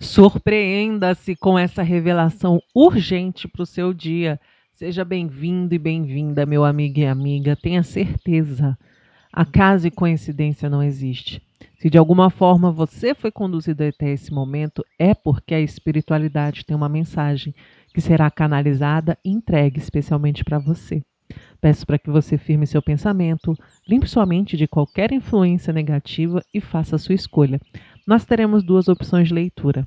Surpreenda-se com essa revelação urgente para o seu dia. Seja bem-vindo e bem-vinda, meu amigo e amiga. Tenha certeza, acaso e coincidência não existe. Se de alguma forma você foi conduzido até esse momento, é porque a espiritualidade tem uma mensagem que será canalizada e entregue especialmente para você. Peço para que você firme seu pensamento, limpe sua mente de qualquer influência negativa e faça a sua escolha nós teremos duas opções de leitura.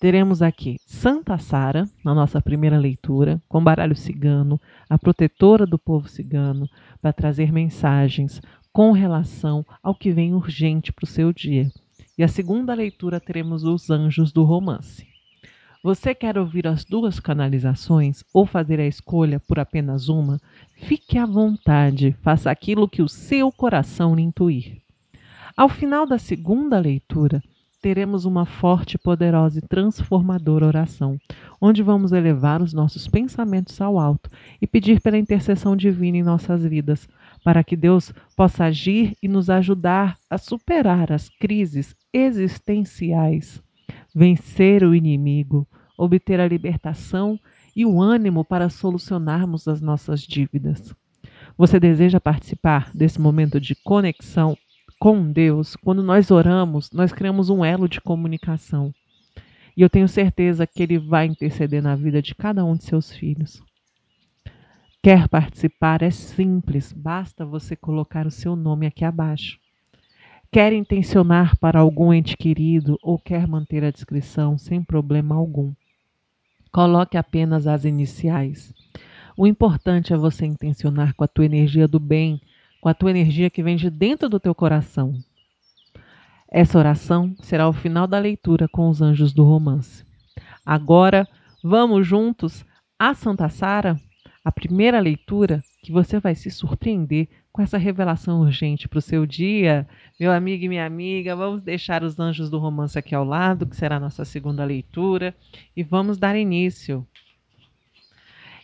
Teremos aqui Santa Sara, na nossa primeira leitura, com baralho cigano, a protetora do povo cigano, para trazer mensagens com relação ao que vem urgente para o seu dia. E a segunda leitura teremos os anjos do romance. Você quer ouvir as duas canalizações ou fazer a escolha por apenas uma? Fique à vontade, faça aquilo que o seu coração lhe intuir. Ao final da segunda leitura, teremos uma forte, poderosa e transformadora oração, onde vamos elevar os nossos pensamentos ao alto e pedir pela intercessão divina em nossas vidas, para que Deus possa agir e nos ajudar a superar as crises existenciais, vencer o inimigo, obter a libertação e o ânimo para solucionarmos as nossas dívidas. Você deseja participar desse momento de conexão com Deus, quando nós oramos, nós criamos um elo de comunicação. E eu tenho certeza que Ele vai interceder na vida de cada um de seus filhos. Quer participar? É simples, basta você colocar o seu nome aqui abaixo. Quer intencionar para algum ente querido ou quer manter a descrição sem problema algum? Coloque apenas as iniciais. O importante é você intencionar com a tua energia do bem com a tua energia que vem de dentro do teu coração. Essa oração será o final da leitura com os anjos do romance. Agora, vamos juntos à Santa Sara, a primeira leitura que você vai se surpreender com essa revelação urgente para o seu dia. Meu amigo e minha amiga, vamos deixar os anjos do romance aqui ao lado, que será a nossa segunda leitura, e vamos dar início.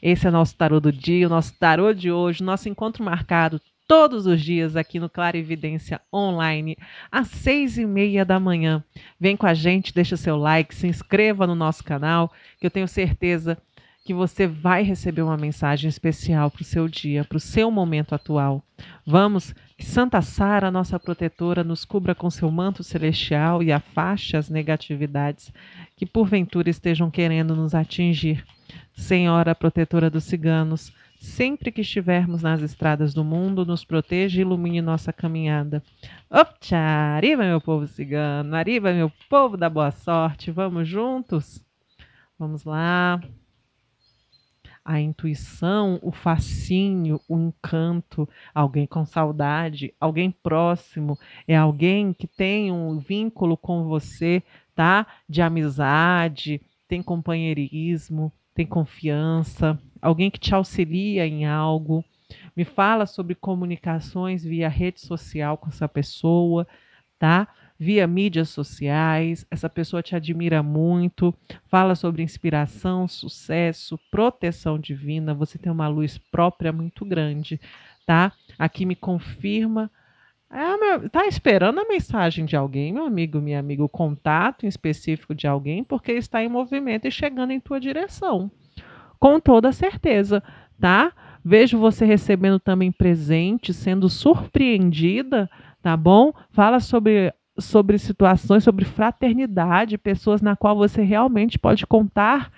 Esse é nosso tarô do dia, o nosso tarô de hoje, nosso encontro marcado todos os dias aqui no Clara Evidência Online, às seis e meia da manhã. Vem com a gente, deixa seu like, se inscreva no nosso canal, que eu tenho certeza que você vai receber uma mensagem especial para o seu dia, para o seu momento atual. Vamos, que Santa Sara, nossa protetora, nos cubra com seu manto celestial e afaste as negatividades que porventura estejam querendo nos atingir. Senhora protetora dos ciganos, sempre que estivermos nas estradas do mundo, nos proteja e ilumine nossa caminhada. Opcha! Arriba, meu povo cigano! Arriba, meu povo da boa sorte! Vamos juntos? Vamos lá! A intuição, o fascínio, o encanto, alguém com saudade, alguém próximo, é alguém que tem um vínculo com você, tá? De amizade, tem companheirismo, tem confiança, alguém que te auxilia em algo, me fala sobre comunicações via rede social com essa pessoa, tá? Via mídias sociais, essa pessoa te admira muito, fala sobre inspiração, sucesso, proteção divina, você tem uma luz própria muito grande, tá? Aqui me confirma é meu, tá esperando a mensagem de alguém, meu amigo, minha amiga, o contato em específico de alguém, porque está em movimento e chegando em tua direção com toda certeza, tá? Vejo você recebendo também presente, sendo surpreendida, tá bom? Fala sobre sobre situações, sobre fraternidade, pessoas na qual você realmente pode contar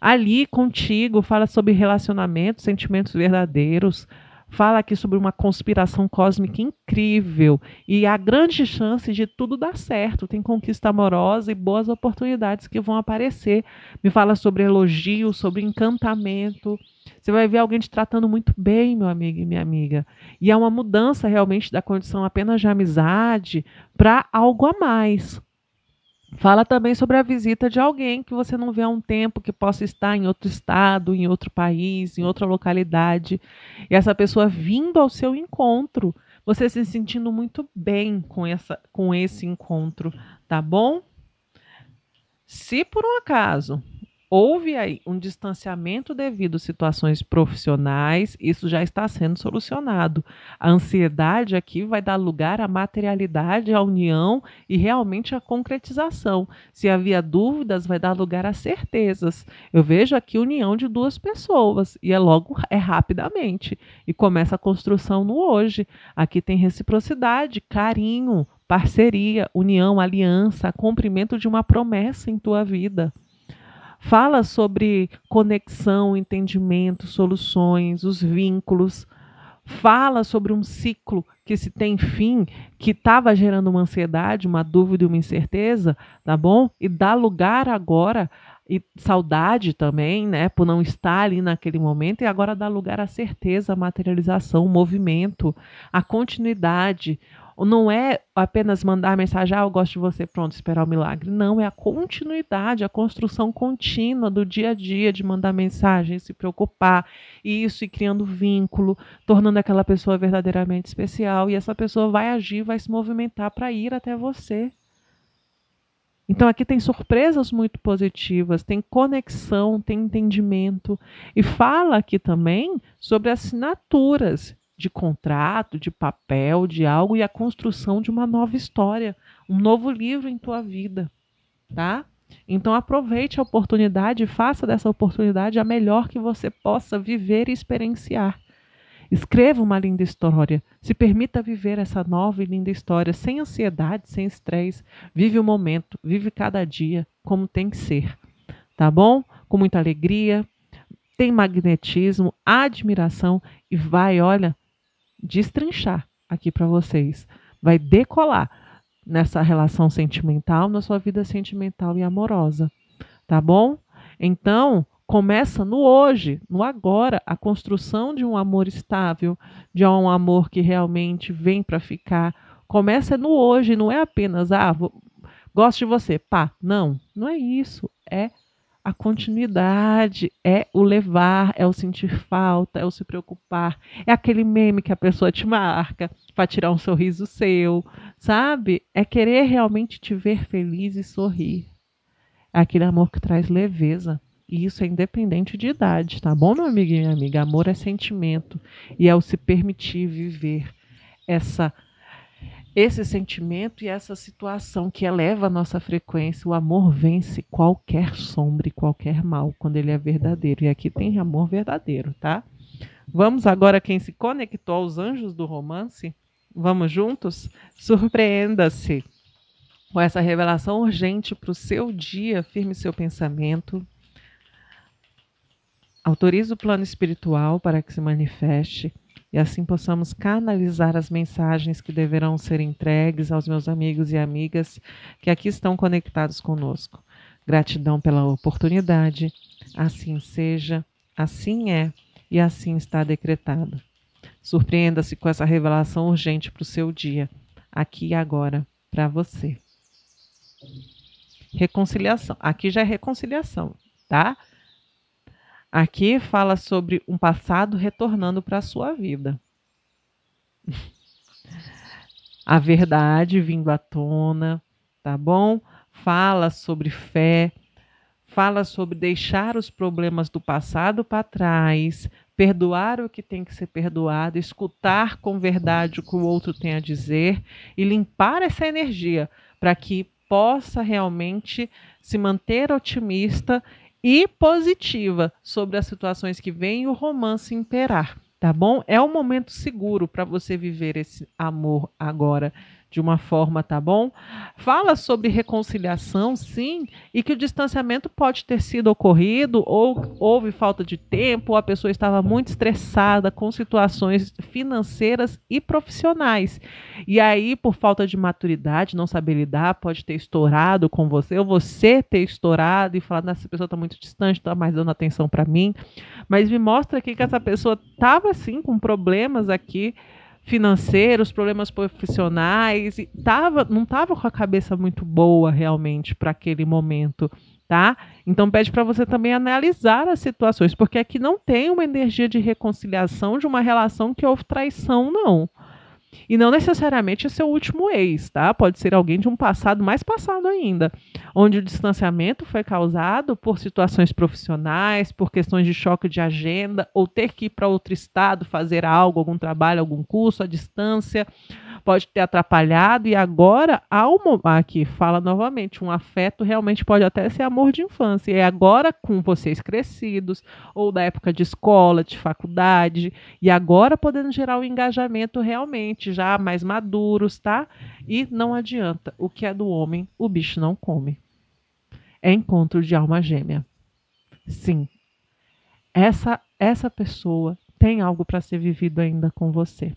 ali contigo, fala sobre relacionamentos, sentimentos verdadeiros, fala aqui sobre uma conspiração cósmica incrível e a grande chance de tudo dar certo. Tem conquista amorosa e boas oportunidades que vão aparecer. Me fala sobre elogio, sobre encantamento. Você vai ver alguém te tratando muito bem, meu amigo e minha amiga. E é uma mudança realmente da condição apenas de amizade para algo a mais. Fala também sobre a visita de alguém que você não vê há um tempo, que possa estar em outro estado, em outro país, em outra localidade, e essa pessoa vindo ao seu encontro, você se sentindo muito bem com essa com esse encontro, tá bom? Se por um acaso houve aí um distanciamento devido a situações profissionais, isso já está sendo solucionado. A ansiedade aqui vai dar lugar à materialidade, à união e realmente à concretização. Se havia dúvidas, vai dar lugar a certezas. Eu vejo aqui união de duas pessoas e é logo, é rapidamente e começa a construção no hoje. Aqui tem reciprocidade, carinho, parceria, união, aliança, cumprimento de uma promessa em tua vida fala sobre conexão, entendimento, soluções, os vínculos, fala sobre um ciclo que se tem fim, que estava gerando uma ansiedade, uma dúvida e uma incerteza, tá bom? E dá lugar agora e saudade também, né, por não estar ali naquele momento e agora dá lugar à certeza, à materialização, ao movimento, à continuidade, não é apenas mandar mensagem, ah, eu gosto de você, pronto, esperar o milagre. Não, é a continuidade, a construção contínua do dia a dia, de mandar mensagem, se preocupar, e isso, e criando vínculo, tornando aquela pessoa verdadeiramente especial, e essa pessoa vai agir, vai se movimentar para ir até você. Então aqui tem surpresas muito positivas, tem conexão, tem entendimento. E fala aqui também sobre assinaturas de contrato, de papel, de algo e a construção de uma nova história, um novo livro em tua vida, tá? Então aproveite a oportunidade, faça dessa oportunidade a melhor que você possa viver e experienciar. Escreva uma linda história. Se permita viver essa nova e linda história sem ansiedade, sem estresse. Vive o momento, vive cada dia como tem que ser. Tá bom? Com muita alegria, tem magnetismo, admiração e vai, olha, destrinchar aqui para vocês. Vai decolar nessa relação sentimental, na sua vida sentimental e amorosa, tá bom? Então, começa no hoje, no agora, a construção de um amor estável, de um amor que realmente vem para ficar. Começa no hoje, não é apenas ah, vou, gosto de você, pá. Não, não é isso. É a continuidade é o levar, é o sentir falta, é o se preocupar, é aquele meme que a pessoa te marca para tirar um sorriso seu, sabe? É querer realmente te ver feliz e sorrir. É aquele amor que traz leveza. E isso é independente de idade, tá bom, meu amigo e minha amiga? Amor é sentimento e é o se permitir viver essa esse sentimento e essa situação que eleva a nossa frequência, o amor vence qualquer sombra e qualquer mal quando ele é verdadeiro. E aqui tem amor verdadeiro, tá? Vamos agora quem se conectou aos anjos do romance? Vamos juntos? Surpreenda-se com essa revelação urgente para o seu dia, firme seu pensamento. Autorize o plano espiritual para que se manifeste e assim possamos canalizar as mensagens que deverão ser entregues aos meus amigos e amigas que aqui estão conectados conosco. Gratidão pela oportunidade. Assim seja, assim é e assim está decretado. Surpreenda-se com essa revelação urgente para o seu dia, aqui e agora, para você. Reconciliação. Aqui já é reconciliação, tá? Aqui fala sobre um passado retornando para a sua vida. a verdade vindo à tona, tá bom? Fala sobre fé, fala sobre deixar os problemas do passado para trás, perdoar o que tem que ser perdoado, escutar com verdade o que o outro tem a dizer e limpar essa energia para que possa realmente se manter otimista e positiva sobre as situações que vêm e o romance imperar, tá bom? É um momento seguro para você viver esse amor agora de uma forma, tá bom? Fala sobre reconciliação, sim, e que o distanciamento pode ter sido ocorrido, ou houve falta de tempo, ou a pessoa estava muito estressada com situações financeiras e profissionais. E aí, por falta de maturidade, não saber lidar, pode ter estourado com você, ou você ter estourado e falar, essa pessoa está muito distante, está mais dando atenção para mim. Mas me mostra aqui que essa pessoa estava, sim, com problemas aqui financeiros, problemas profissionais, e tava, não estava com a cabeça muito boa realmente para aquele momento, tá? Então pede para você também analisar as situações, porque aqui não tem uma energia de reconciliação de uma relação que houve traição, não. E não necessariamente o seu último ex, tá? Pode ser alguém de um passado mais passado ainda, onde o distanciamento foi causado por situações profissionais, por questões de choque de agenda, ou ter que ir para outro estado fazer algo, algum trabalho, algum curso à distância, pode ter atrapalhado, e agora há uma, aqui fala novamente, um afeto realmente pode até ser amor de infância, e agora com vocês crescidos, ou da época de escola, de faculdade, e agora podendo gerar o um engajamento realmente, já mais maduros, tá? E não adianta, o que é do homem, o bicho não come. É encontro de alma gêmea. Sim, essa, essa pessoa tem algo para ser vivido ainda com você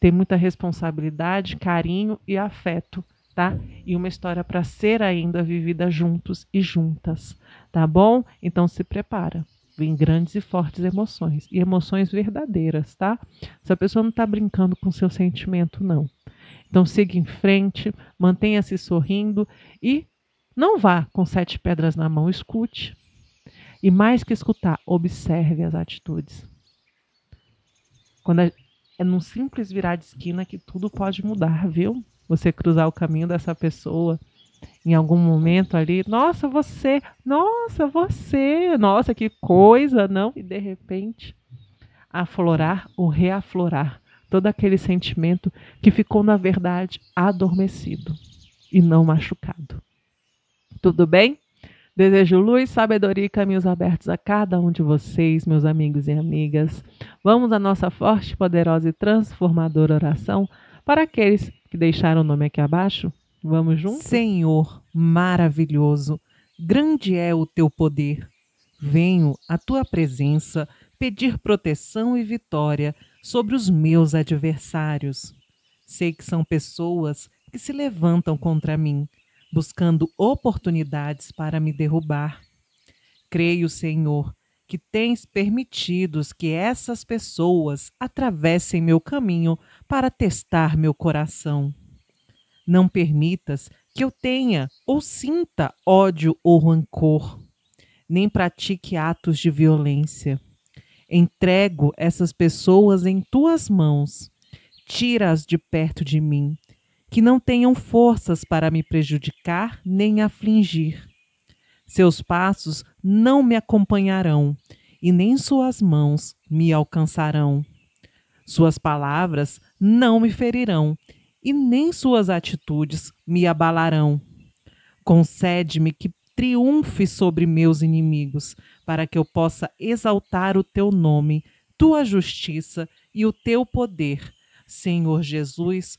ter muita responsabilidade, carinho e afeto, tá? E uma história para ser ainda vivida juntos e juntas, tá bom? Então se prepara. Vem grandes e fortes emoções e emoções verdadeiras, tá? Essa pessoa não está brincando com seu sentimento, não. Então siga em frente, mantenha-se sorrindo e não vá com sete pedras na mão, escute. E mais que escutar, observe as atitudes. Quando a, é num simples virar de esquina que tudo pode mudar, viu? Você cruzar o caminho dessa pessoa em algum momento ali, nossa, você, nossa, você, nossa, que coisa, não? E de repente aflorar ou reaflorar todo aquele sentimento que ficou, na verdade, adormecido e não machucado. Tudo bem? Desejo luz, sabedoria e caminhos abertos a cada um de vocês, meus amigos e amigas. Vamos à nossa forte, poderosa e transformadora oração para aqueles que deixaram o nome aqui abaixo. Vamos juntos? Senhor maravilhoso, grande é o teu poder. Venho à tua presença pedir proteção e vitória sobre os meus adversários. Sei que são pessoas que se levantam contra mim buscando oportunidades para me derrubar. Creio, Senhor, que tens permitido que essas pessoas atravessem meu caminho para testar meu coração. Não permitas que eu tenha ou sinta ódio ou rancor, nem pratique atos de violência. Entrego essas pessoas em tuas mãos. Tira-as de perto de mim que não tenham forças para me prejudicar nem afligir. Seus passos não me acompanharão, e nem suas mãos me alcançarão. Suas palavras não me ferirão, e nem suas atitudes me abalarão. Concede-me que triunfe sobre meus inimigos, para que eu possa exaltar o teu nome, tua justiça e o teu poder. Senhor Jesus,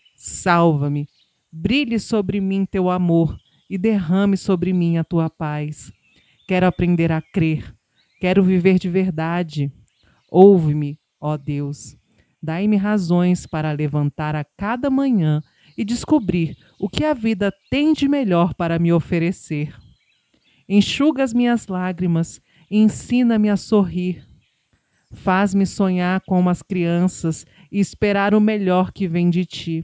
Salva-me. Brilhe sobre mim teu amor e derrame sobre mim a tua paz. Quero aprender a crer. Quero viver de verdade. Ouve-me, ó Deus. Dai-me razões para levantar a cada manhã e descobrir o que a vida tem de melhor para me oferecer. Enxuga as minhas lágrimas e ensina-me a sorrir. Faz-me sonhar como as crianças e esperar o melhor que vem de ti.